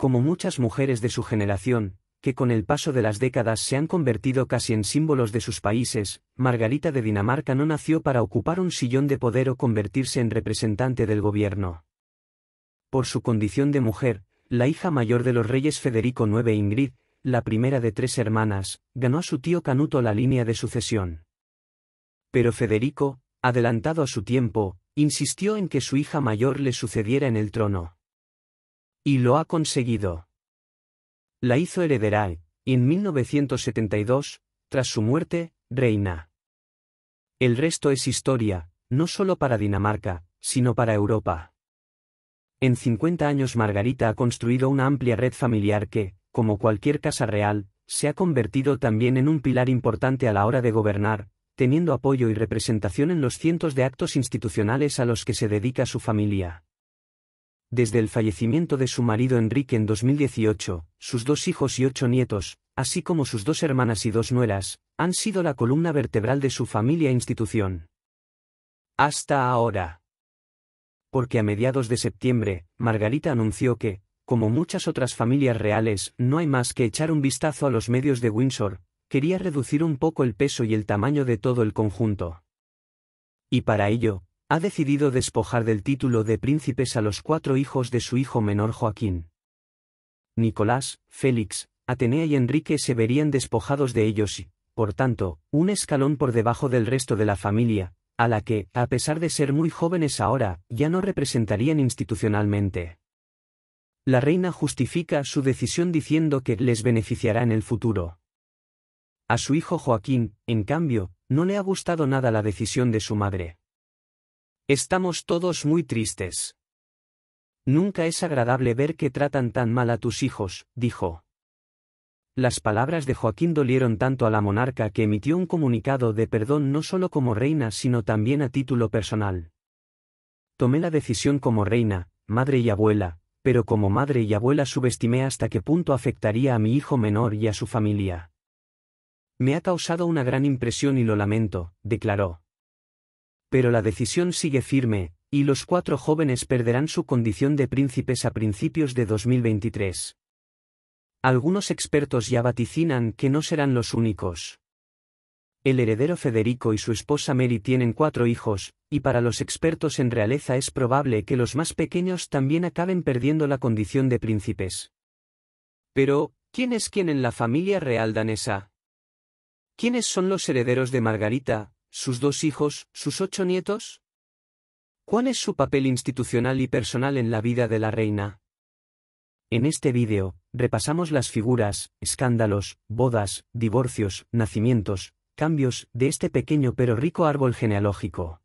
como muchas mujeres de su generación, que con el paso de las décadas se han convertido casi en símbolos de sus países, Margarita de Dinamarca no nació para ocupar un sillón de poder o convertirse en representante del gobierno. Por su condición de mujer, la hija mayor de los reyes Federico IX Ingrid, la primera de tres hermanas, ganó a su tío Canuto la línea de sucesión. Pero Federico, adelantado a su tiempo, insistió en que su hija mayor le sucediera en el trono. Y lo ha conseguido. La hizo heredera, y en 1972, tras su muerte, reina. El resto es historia, no solo para Dinamarca, sino para Europa. En 50 años Margarita ha construido una amplia red familiar que, como cualquier casa real, se ha convertido también en un pilar importante a la hora de gobernar, teniendo apoyo y representación en los cientos de actos institucionales a los que se dedica su familia. Desde el fallecimiento de su marido Enrique en 2018, sus dos hijos y ocho nietos, así como sus dos hermanas y dos nueras, han sido la columna vertebral de su familia e institución. Hasta ahora. Porque a mediados de septiembre, Margarita anunció que, como muchas otras familias reales, no hay más que echar un vistazo a los medios de Windsor, quería reducir un poco el peso y el tamaño de todo el conjunto. Y para ello, ha decidido despojar del título de príncipes a los cuatro hijos de su hijo menor Joaquín. Nicolás, Félix, Atenea y Enrique se verían despojados de ellos y, por tanto, un escalón por debajo del resto de la familia, a la que, a pesar de ser muy jóvenes ahora, ya no representarían institucionalmente. La reina justifica su decisión diciendo que les beneficiará en el futuro. A su hijo Joaquín, en cambio, no le ha gustado nada la decisión de su madre. Estamos todos muy tristes. Nunca es agradable ver que tratan tan mal a tus hijos, dijo. Las palabras de Joaquín dolieron tanto a la monarca que emitió un comunicado de perdón no solo como reina sino también a título personal. Tomé la decisión como reina, madre y abuela, pero como madre y abuela subestimé hasta qué punto afectaría a mi hijo menor y a su familia. Me ha causado una gran impresión y lo lamento, declaró. Pero la decisión sigue firme, y los cuatro jóvenes perderán su condición de príncipes a principios de 2023. Algunos expertos ya vaticinan que no serán los únicos. El heredero Federico y su esposa Mary tienen cuatro hijos, y para los expertos en realeza es probable que los más pequeños también acaben perdiendo la condición de príncipes. Pero, ¿quién es quién en la familia real danesa? ¿Quiénes son los herederos de Margarita, sus dos hijos, sus ocho nietos? ¿Cuál es su papel institucional y personal en la vida de la reina? En este vídeo, repasamos las figuras, escándalos, bodas, divorcios, nacimientos, cambios de este pequeño pero rico árbol genealógico.